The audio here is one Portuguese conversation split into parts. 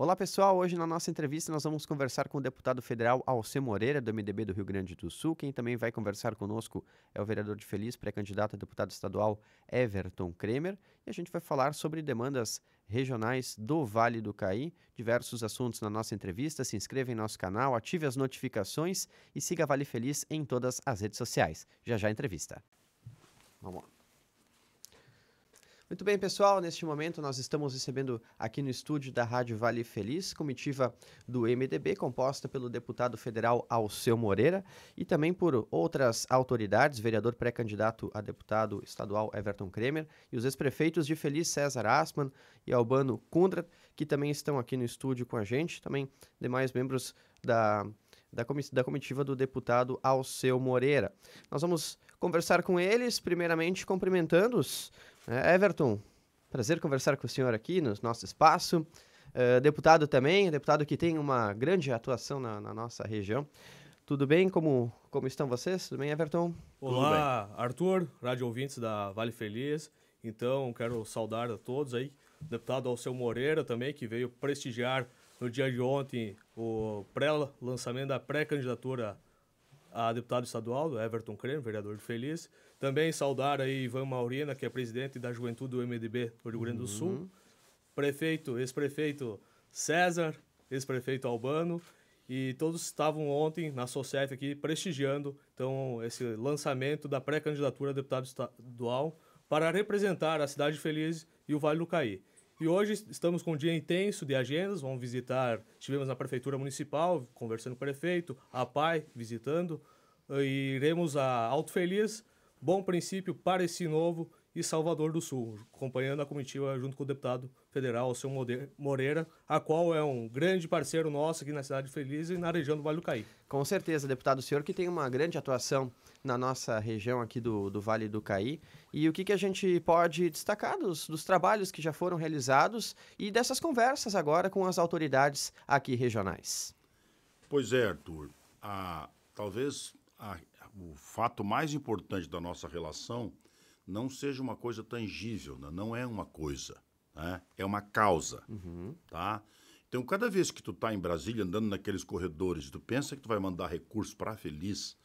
Olá pessoal, hoje na nossa entrevista nós vamos conversar com o deputado federal Alceu Moreira, do MDB do Rio Grande do Sul. Quem também vai conversar conosco é o vereador de Feliz, pré-candidato a deputado estadual Everton Kremer. E a gente vai falar sobre demandas regionais do Vale do Caí, diversos assuntos na nossa entrevista. Se inscreva em nosso canal, ative as notificações e siga Vale Feliz em todas as redes sociais. Já já a entrevista. Vamos lá. Muito bem, pessoal. Neste momento, nós estamos recebendo aqui no estúdio da Rádio Vale Feliz, comitiva do MDB, composta pelo deputado federal Alceu Moreira e também por outras autoridades, vereador pré-candidato a deputado estadual Everton Kremer e os ex-prefeitos de Feliz César Asman e Albano Kundra, que também estão aqui no estúdio com a gente, também demais membros da, da, da comitiva do deputado Alceu Moreira. Nós vamos conversar com eles, primeiramente cumprimentando-os é, Everton, prazer conversar com o senhor aqui no nosso espaço. Uh, deputado também, deputado que tem uma grande atuação na, na, nossa região. Tudo bem? Como, como estão vocês? Tudo bem, Everton? Olá, bem? Arthur, rádio ouvintes da Vale Feliz. Então, quero saudar a todos aí. Deputado Alceu Moreira também, que veio prestigiar no dia de ontem o pré-lançamento da pré-candidatura a deputado estadual, do Everton Creme, vereador de Feliz. Também saudar aí Ivan Maurina, que é presidente da Juventude do MDB do Rio Grande do uhum. Sul. Prefeito, ex-prefeito César, ex-prefeito Albano. E todos estavam ontem na SOCEF aqui prestigiando então, esse lançamento da pré-candidatura a deputado estadual para representar a Cidade Feliz e o Vale do Caí. E hoje estamos com um dia intenso de agendas, vamos visitar, estivemos na Prefeitura Municipal, conversando com o prefeito, a PAI visitando, e iremos a Alto Feliz Bom Princípio, Pareci Novo e Salvador do Sul, acompanhando a comitiva junto com o deputado federal o senhor Moreira, a qual é um grande parceiro nosso aqui na Cidade Feliz e na região do Vale do Caí. Com certeza, deputado, o senhor que tem uma grande atuação na nossa região aqui do, do Vale do Caí. E o que, que a gente pode destacar dos, dos trabalhos que já foram realizados e dessas conversas agora com as autoridades aqui regionais? Pois é, Arthur. A, ah, talvez a, o fato mais importante da nossa relação não seja uma coisa tangível, né? não é uma coisa, né? é uma causa, uhum. tá? Então, cada vez que tu tá em Brasília andando naqueles corredores, tu pensa que tu vai mandar recurso para feliz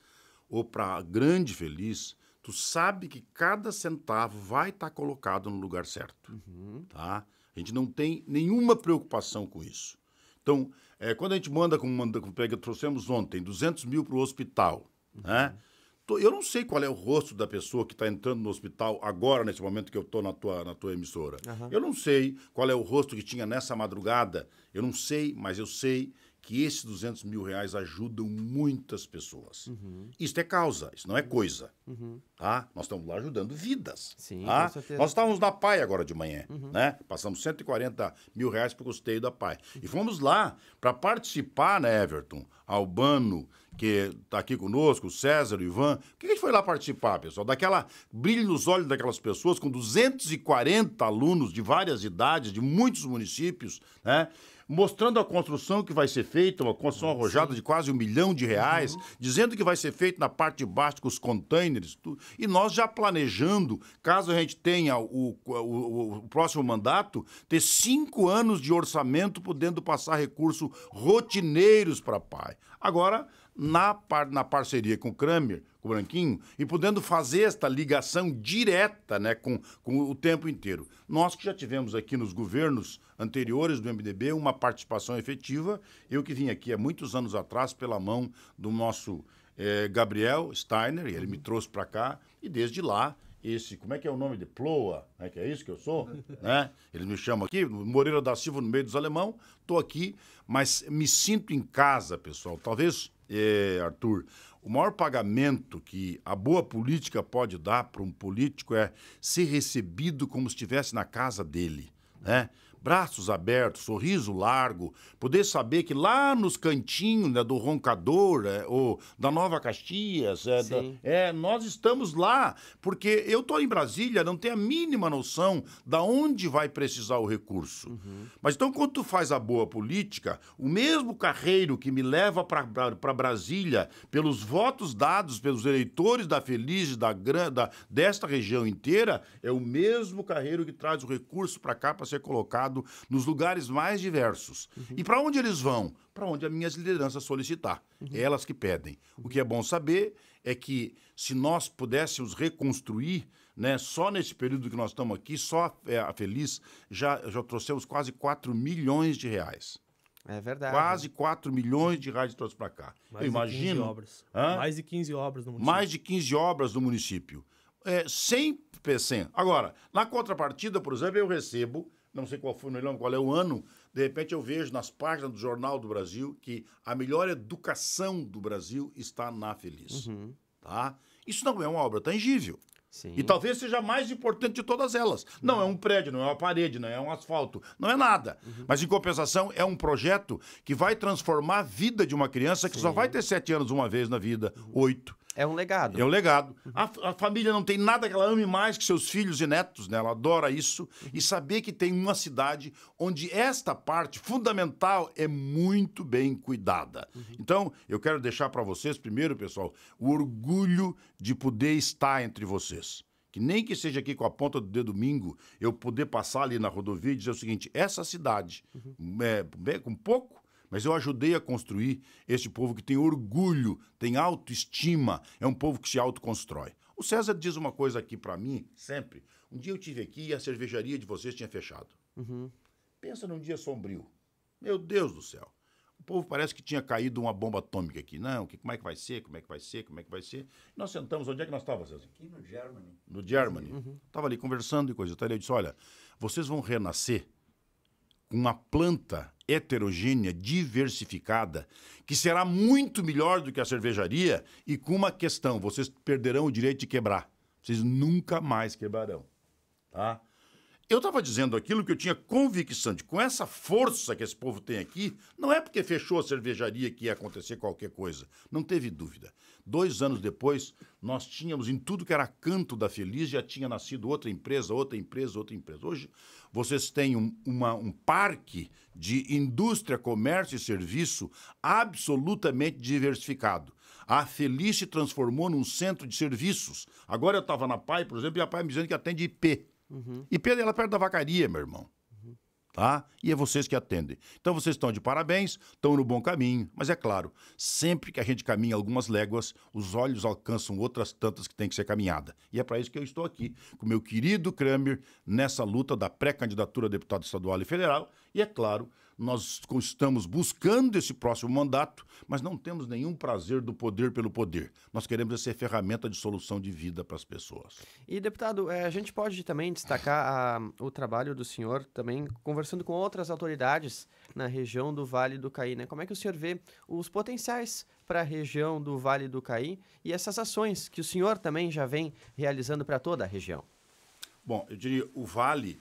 ou para grande feliz, tu sabe que cada centavo vai estar tá colocado no lugar certo, uhum. tá? A gente não tem nenhuma preocupação com isso. Então, é, quando a gente manda, como manda, como pega, trouxemos ontem 200 mil para o hospital, Uhum. Eu não sei qual é o rosto da pessoa que está entrando no hospital agora, nesse momento que eu estou na tua, na tua emissora. Uhum. Eu não sei qual é o rosto que tinha nessa madrugada. Eu não sei, mas eu sei que esses 200 mil reais ajudam muitas pessoas. Uhum. Isso é causa, isso não é coisa. Uhum. Tá? Nós estamos lá ajudando vidas. Sim, tá? Nós estávamos na PAI agora de manhã. Uhum. Né? Passamos 140 mil reais para o custeio da PAI. E fomos lá para participar, né, Everton? Albano, que está aqui conosco, o César, o Ivan. Por que a gente foi lá participar, pessoal? Daquela brilho nos olhos daquelas pessoas, com 240 alunos de várias idades, de muitos municípios, né? mostrando a construção que vai ser feita, uma construção arrojada de quase um milhão de reais, uhum. dizendo que vai ser feito na parte de baixo com os containers, tudo. e nós já planejando, caso a gente tenha o, o, o próximo mandato, ter cinco anos de orçamento podendo passar recursos rotineiros para a PAI. Agora, na, par, na parceria com o Kramer, com o Branquinho, e podendo fazer esta ligação direta né, com, com o tempo inteiro. Nós que já tivemos aqui nos governos anteriores do MDB uma participação efetiva, eu que vim aqui há muitos anos atrás pela mão do nosso é, Gabriel Steiner, e ele me uhum. trouxe para cá, e desde lá esse, como é que é o nome de Ploa, né, que é isso que eu sou, né? Eles me chamam aqui, Moreira da Silva no meio dos alemão, estou aqui, mas me sinto em casa, pessoal. Talvez é, Arthur, o maior pagamento que a boa política pode dar para um político é ser recebido como se estivesse na casa dele, né? braços abertos, sorriso largo, poder saber que lá nos cantinhos né, do Roncador é, ou da Nova Caxias, é, da, é, nós estamos lá, porque eu estou em Brasília, não tenho a mínima noção da onde vai precisar o recurso. Uhum. Mas então, quando tu faz a boa política, o mesmo carreiro que me leva para Brasília pelos votos dados pelos eleitores da Feliz, da, da, desta região inteira, é o mesmo carreiro que traz o recurso para cá para ser colocado nos lugares mais diversos. Uhum. E para onde eles vão? Para onde as minhas lideranças solicitar. Uhum. elas que pedem. O que é bom saber é que se nós pudéssemos reconstruir, né, só nesse período que nós estamos aqui, só a é, Feliz, já, já trouxemos quase 4 milhões de reais. É verdade. Quase 4 milhões de reais trouxe para cá. Mais Eu imagino. De 15 obras. Hã? Mais de 15 obras no município. Mais de 15 obras no município. É, 100%. Agora, na contrapartida, por exemplo, eu recebo não sei qual foi, o lembro qual é o ano, de repente eu vejo nas páginas do Jornal do Brasil que a melhor educação do Brasil está na Feliz. Uhum. Tá? Isso não é uma obra tangível. Sim. E talvez seja a mais importante de todas elas. Não, não é um prédio, não é uma parede, não é um asfalto, não é nada. Uhum. Mas, em compensação, é um projeto que vai transformar a vida de uma criança que Sim. só vai ter sete anos uma vez na vida, uhum. oito. É um legado. É um legado. Uhum. A, a, família não tem nada que ela ame mais que seus filhos e netos, né? Ela adora isso. Uhum. E saber que tem uma cidade onde esta parte fundamental é muito bem cuidada. Uhum. Então, eu quero deixar para vocês, primeiro, pessoal, o orgulho de poder estar entre vocês. Que nem que seja aqui com a ponta do dedo domingo, eu poder passar ali na rodovia e dizer o seguinte: essa cidade, uhum. é, com pouco mas eu ajudei a construir este povo que tem orgulho, tem autoestima, é um povo que se autoconstrói. O César diz uma coisa aqui para mim, sempre. Um dia eu tive aqui e a cervejaria de vocês tinha fechado. Uhum. Pensa num dia sombrio. Meu Deus do céu. O povo parece que tinha caído uma bomba atômica aqui. Não, que, como é que vai ser? Como é que vai ser? Como é que vai ser? E nós sentamos, onde é que nós estávamos, César? Aqui no Germany. No Germany. Estava uhum. ali conversando e coisa. Então ele disse: olha, vocês vão renascer com uma planta heterogênea, diversificada, que será muito melhor do que a cervejaria e com uma questão: vocês perderão o direito de quebrar. Vocês nunca mais quebrarão. Tá? Eu estava dizendo aquilo que eu tinha convicção de com essa força que esse povo tem aqui, não é porque fechou a cervejaria que ia acontecer qualquer coisa. Não teve dúvida. Dois anos depois, nós tínhamos em tudo que era canto da Feliz, já tinha nascido outra empresa, outra empresa, outra empresa. Hoje, vocês têm um, uma, um parque de indústria, comércio e serviço absolutamente diversificado. A Feliz se transformou num centro de serviços. Agora eu estava na PAI, por exemplo, e a PAI me dizendo que atende IP. Uhum. E ela é perto da vacaria, meu irmão. Uhum. Tá? E é vocês que atendem. Então vocês estão de parabéns, estão no bom caminho. Mas é claro, sempre que a gente caminha algumas léguas, os olhos alcançam outras tantas que tem que ser caminhada. E é para isso que eu estou aqui, com meu querido Kramer, nessa luta da pré-candidatura a deputado estadual e federal. E é claro, nós estamos buscando esse próximo mandato, mas não temos nenhum prazer do poder pelo poder. Nós queremos ser ferramenta de solução de vida para as pessoas. E, deputado, eh, a gente pode também destacar a, ah, o trabalho do senhor também conversando com outras autoridades na região do Vale do Caí. Né? Como é que o senhor vê os potenciais para a região do Vale do Caí e essas ações que o senhor também já vem realizando para toda a região? Bom, eu diria o Vale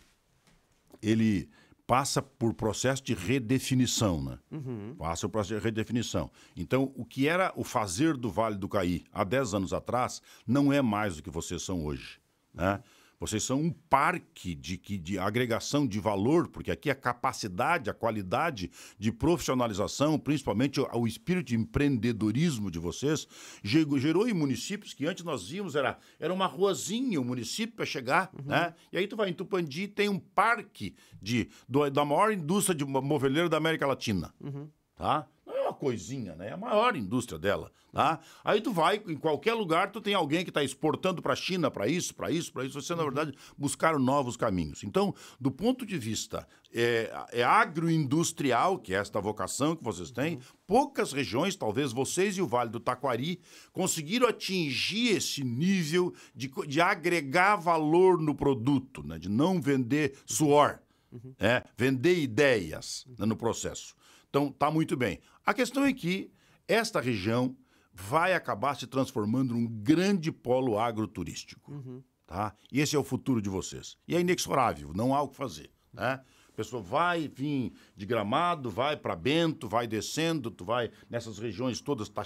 ele passa por processo de redefinição, né? Uhum. Passa por processo de redefinição. Então, o que era o fazer do Vale do Caí há 10 anos atrás não é mais o que vocês são hoje, né? Uhum. Vocês são um parque de, que, de agregação de valor, porque aqui a capacidade, a qualidade de profissionalização, principalmente o, o espírito de empreendedorismo de vocês, gerou, gerou em municípios que antes nós víamos, era, era uma ruazinha, o um município para chegar, uhum. né? E aí tu vai em Tupandi tem um parque de, do, da maior indústria de moveleiro da América Latina, uhum. tá? uma coisinha, né? É a maior indústria dela, tá? Aí tu vai em qualquer lugar, tu tem alguém que está exportando para a China, para isso, para isso, para isso. Você, na uhum. verdade, buscaram novos caminhos. Então, do ponto de vista é, é agroindustrial, que é esta vocação que vocês têm, uhum. poucas regiões, talvez vocês e o Vale do Taquari, conseguiram atingir esse nível de, de agregar valor no produto, né? de não vender suor, uhum. é, vender ideias né, no processo. Então, tá muito bem. A questão é que esta região vai acabar se transformando num grande polo agroturístico. Uhum. Tá? E esse é o futuro de vocês. E é inexorável, não há o que fazer. Né? A pessoa vai, enfim, de Gramado, vai para Bento, vai descendo, tu vai nessas regiões todas, tá,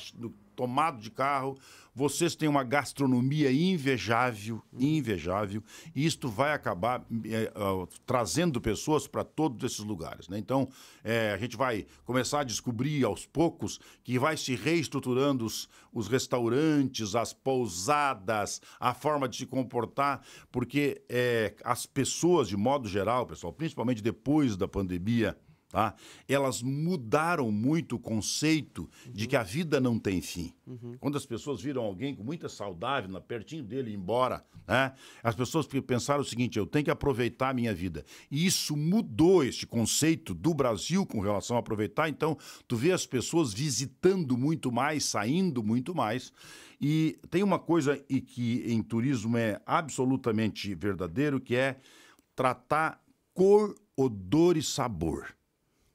tomado de carro. Vocês têm uma gastronomia invejável, invejável. E isto vai acabar é, trazendo pessoas para todos esses lugares. Né? Então, é, a gente vai começar a descobrir aos poucos que vai se reestruturando os, os restaurantes, as pousadas, a forma de se comportar, porque é, as pessoas, de modo geral, pessoal, principalmente depois da pandemia, Tá? Elas mudaram muito o conceito uhum. de que a vida não tem fim. Uhum. Quando as pessoas viram alguém com muita saudade pertinho dele ir embora, né? as pessoas pensaram o seguinte: eu tenho que aproveitar a minha vida. E isso mudou este conceito do Brasil com relação a aproveitar. Então, tu vê as pessoas visitando muito mais, saindo muito mais. E tem uma coisa e que em turismo é absolutamente verdadeiro, que é tratar cor, odor e sabor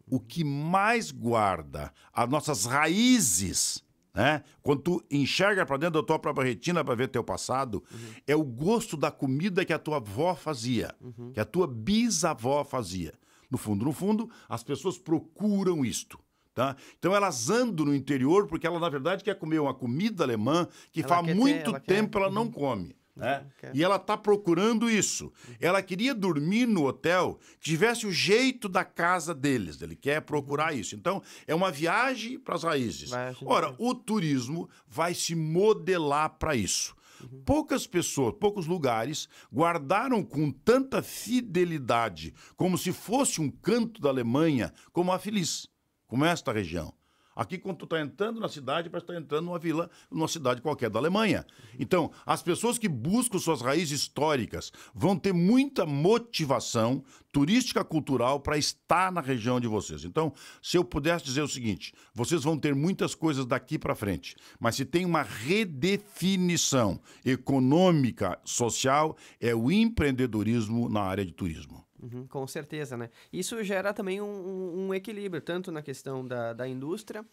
o que mais guarda as nossas raízes, né? Quando tu enxerga para dentro da tua própria retina para ver teu passado, uhum. é o gosto da comida que a tua avó fazia, uhum. que a tua bisavó fazia. No fundo, no fundo, as pessoas procuram isto. Tá? Então elas andam no interior porque ela, na verdade, quer comer uma comida alemã que ela faz muito ter, ela tempo quer... ela não uhum. come. Né? E ela está procurando isso. Ela queria dormir no hotel que tivesse o jeito da casa deles. Ele quer procurar uhum. isso. Então, é uma viagem para as raízes. Ora, o turismo vai se modelar para isso. Uhum. Poucas pessoas, poucos lugares guardaram com tanta fidelidade, como se fosse um canto da Alemanha, como a Feliz, como esta região. Aqui, quando tu está entrando na cidade, parece estar tá entrando numa vila, numa cidade qualquer da Alemanha. Então, as pessoas que buscam suas raízes históricas vão ter muita motivação turística cultural para estar na região de vocês. Então, se eu pudesse dizer o seguinte, vocês vão ter muitas coisas daqui para frente, mas se tem uma redefinição econômica, social, é o empreendedorismo na área de turismo. Uhum, com certeza, né? Isso gera também um, um, um equilíbrio, tanto na questão da, da indústria,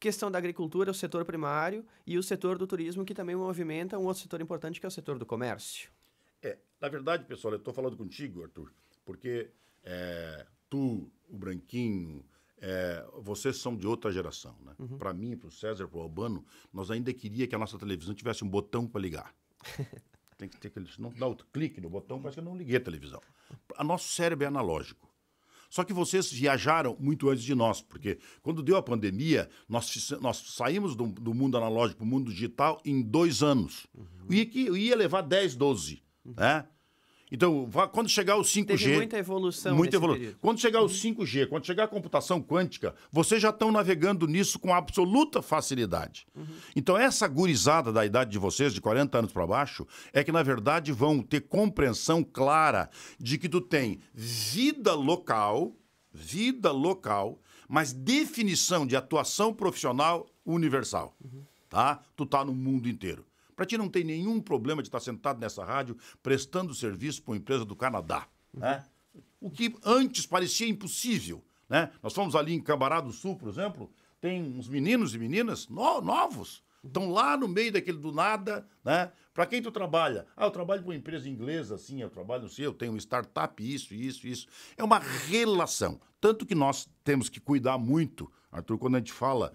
questão da agricultura, o setor primário, e o setor do turismo, que também movimenta um outro setor importante, que é o setor do comércio. É, na verdade, pessoal, eu estou falando contigo, Arthur, porque é, tu, o Branquinho, é, vocês são de outra geração, né? Uhum. Para mim, para o César, para o Albano, nós ainda queria que a nossa televisão tivesse um botão para ligar. tem que ter aquele. Não dá o clique no botão, parece que eu não liguei a televisão. O nosso cérebro é analógico. Só que vocês viajaram muito antes de nós, porque quando deu a pandemia, nós, nós saímos do, do mundo analógico para o mundo digital em dois anos. Uhum. E que ia levar 10, 12. Uhum. Né? Então, quando chegar o 5G. Teve muita evolução. Muita evolução. Período. Quando chegar o 5G, uhum. quando chegar a computação quântica, vocês já estão navegando nisso com absoluta facilidade. Uhum. Então, essa gurizada da idade de vocês, de 40 anos para baixo, é que, na verdade, vão ter compreensão clara de que tu tem vida local, vida local, mas definição de atuação profissional universal. Uhum. Tá? Tu tá no mundo inteiro. Para ti não tem nenhum problema de estar sentado nessa rádio prestando serviço para uma empresa do Canadá. Uhum. Né? O que antes parecia impossível. Né? Nós fomos ali em Cambará do Sul, por exemplo, tem uns meninos e meninas no, novos. Estão lá no meio daquele do nada, né? Para quem tu trabalha? Ah, eu trabalho para uma empresa inglesa, sim, eu trabalho, não sei, eu tenho uma startup, isso, isso, isso. É uma relação. Tanto que nós temos que cuidar muito, Arthur, quando a gente fala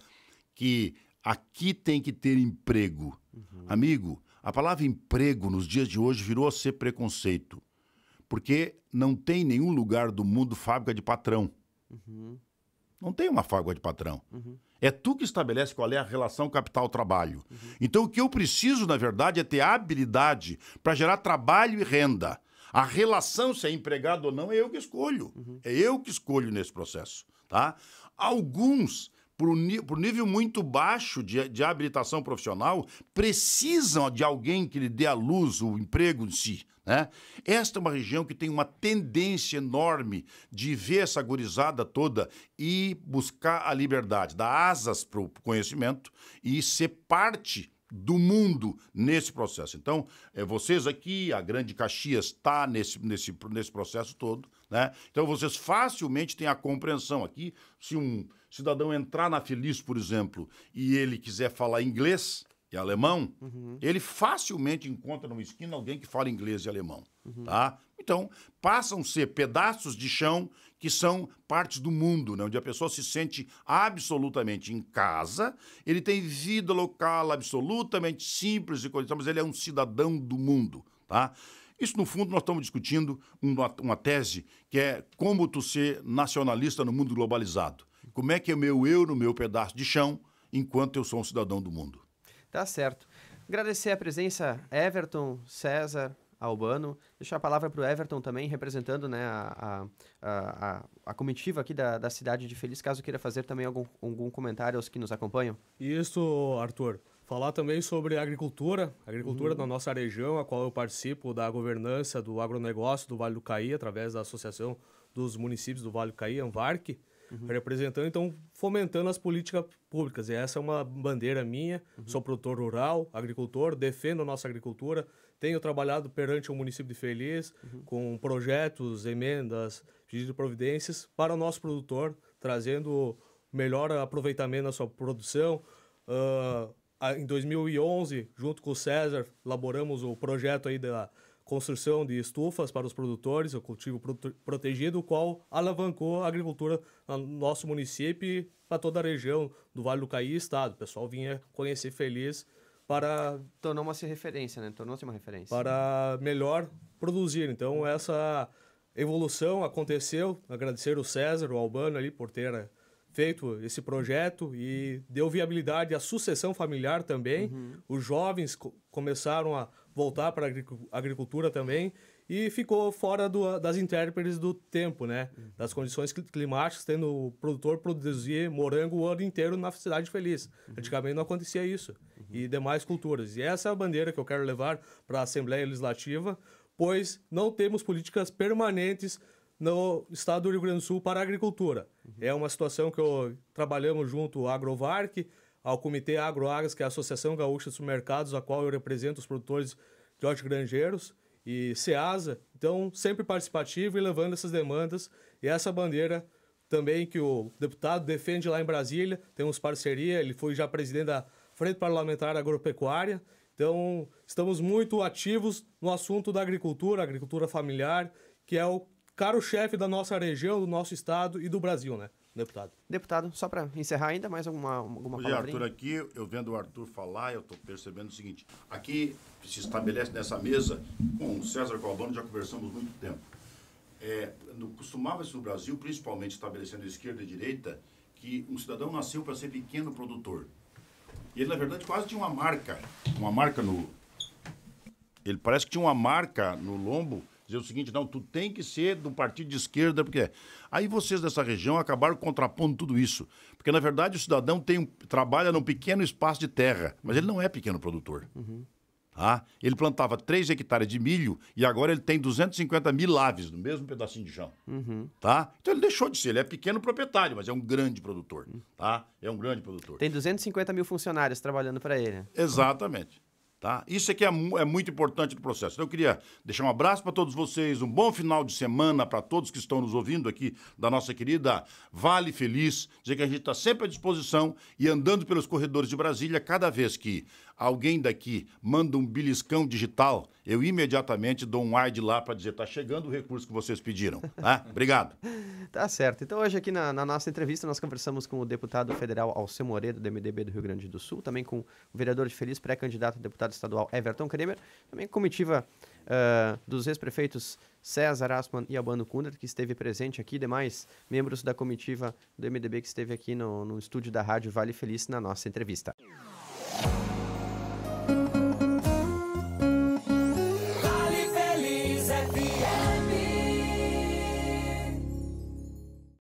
que aqui tem que ter emprego Uhum. Amigo, a palavra emprego nos dias de hoje virou a ser preconceito. Porque não tem nenhum lugar do mundo fábrica de patrão. Uhum. Não tem uma fábrica de patrão. Uhum. É tu que estabelece qual é a relação capital-trabalho. Uhum. Então, o que eu preciso, na verdade, é ter habilidade para gerar trabalho e renda. A relação, se é empregado ou não, é eu que escolho. Uhum. É eu que escolho nesse processo. Tá? Alguns para o nível muito baixo de, de habilitação profissional, precisam de alguém que lhe dê a luz o emprego em si. Né? Esta é uma região que tem uma tendência enorme de ver essa gurizada toda e buscar a liberdade, dar asas para o conhecimento e ser parte do mundo nesse processo. Então, é, vocês aqui, a Grande Caxias está nesse, nesse, nesse processo todo, né? Então, vocês facilmente têm a compreensão aqui. Se um cidadão entrar na Feliz, por exemplo, e ele quiser falar inglês e alemão, uhum. ele facilmente encontra numa esquina alguém que fala inglês e alemão. Uhum. Tá? Então, passam a ser pedaços de chão que são partes do mundo, né? onde a pessoa se sente absolutamente em casa, ele tem vida local absolutamente simples e coisa, mas ele é um cidadão do mundo. Tá? Isso, no fundo, nós estamos discutindo uma, uma tese que é como tu ser nacionalista no mundo globalizado. Como é que é o meu eu no meu pedaço de chão enquanto eu sou um cidadão do mundo? Tá certo. Agradecer a presença, Everton, César, Albano. Deixar a palavra para o Everton também, representando né, a, a, a, a comitiva aqui da, da cidade de Feliz, caso queira fazer também algum, algum comentário aos que nos acompanham. Isso, Arthur. Falar também sobre agricultura, agricultura uhum. da nossa região, a qual eu participo da governança do agronegócio do Vale do Caí, através da Associação dos Municípios do Vale do Caí, ANVARC uhum. representando, então fomentando as políticas públicas. E essa é uma bandeira minha. Uhum. Sou produtor rural, agricultor, defendo a nossa agricultura. Tenho trabalhado perante o município de Feliz uhum. com projetos, emendas, pedidos de providências para o nosso produtor, trazendo melhor aproveitamento da sua produção. Uh, em 2011, junto com o César, elaboramos o projeto aí da construção de estufas para os produtores, o cultivo protegido, o qual alavancou a agricultura no nosso município para toda a região do Vale do Caí e Estado. O pessoal vinha conhecer feliz para... Tornou-se referência, né? Tornou-se uma referência. Para melhor produzir. Então, essa evolução aconteceu. Agradecer o César, o Albano ali por ter eh, feito esse projeto e deu viabilidade à sucessão familiar também. Uhum. Os jovens começaram a voltar para a agricultura também e ficou fora do, das intérpretes do tempo, né? Uhum. Das condições climáticas, tendo o produtor produzir morango o ano inteiro na cidade feliz. Uhum. Antigamente não acontecia isso. Uhum. E demais culturas. E essa é a bandeira que eu quero levar para a Assembleia Legislativa, pois não temos políticas permanentes no estado do Rio Grande do Sul para a agricultura. Uhum. É uma situação que eu, trabalhamos junto à Agrovarque, ao Comitê Agroagas, que é a Associação Gaúcha dos Mercados, a qual eu represento os produtores de hortigranjeiros, e SEASA. Então, sempre participativo e levando essas demandas. E essa bandeira também que o deputado defende lá em Brasília, temos parceria, ele foi já presidente da Frente Parlamentar Agropecuária. Então, estamos muito ativos no assunto da agricultura, agricultura familiar, que é o caro chefe da nossa região, do nosso estado e do Brasil, né? Deputado. Deputado, só para encerrar ainda, mais alguma, alguma palavra? Arthur, aqui, eu vendo o Arthur falar, eu estou percebendo o seguinte: aqui se estabelece nessa mesa, com o César Galvano já conversamos muito tempo. É, Costumava-se no Brasil, principalmente estabelecendo esquerda e direita, que um cidadão nasceu para ser pequeno produtor. E ele, na verdade, quase tinha uma marca, uma marca no. Ele parece que tinha uma marca no lombo dizer o seguinte, não, tu tem que ser do partido de esquerda, porque Aí vocês dessa região acabaram contrapondo tudo isso. Porque, na verdade, o cidadão tem um, trabalha num pequeno espaço de terra, mas ele não é pequeno produtor. Uhum. Tá? Ele plantava 3 hectares de milho e agora ele tem 250 mil aves no mesmo pedacinho de chão. Uhum. Tá? Então ele deixou de ser, ele é pequeno proprietário, mas é um grande produtor. Tá? É um grande produtor. Tem 250 mil funcionários trabalhando para ele. Exatamente. Tá? Isso aqui é, que é muito importante do processo. Então, eu queria deixar um abraço para todos vocês, um bom final de semana para todos que estão nos ouvindo aqui da nossa querida Vale Feliz. Dizer que a gente está sempre à disposição e andando pelos corredores de Brasília, cada vez que alguém daqui manda um beliscão digital, eu imediatamente dou um ar de lá para dizer, está chegando o recurso que vocês pediram. Tá? Obrigado. tá certo. Então, hoje aqui na, na, nossa entrevista, nós conversamos com o deputado federal Alceu Moreira, do MDB do Rio Grande do Sul, também com o vereador de Feliz, pré-candidato a deputado estadual Everton Kremer, também comitiva uh, dos ex-prefeitos César Asman e Albano Kundert, que esteve presente aqui, demais membros da comitiva do MDB que esteve aqui no, no estúdio da Rádio Vale Feliz na nossa entrevista. 嗯。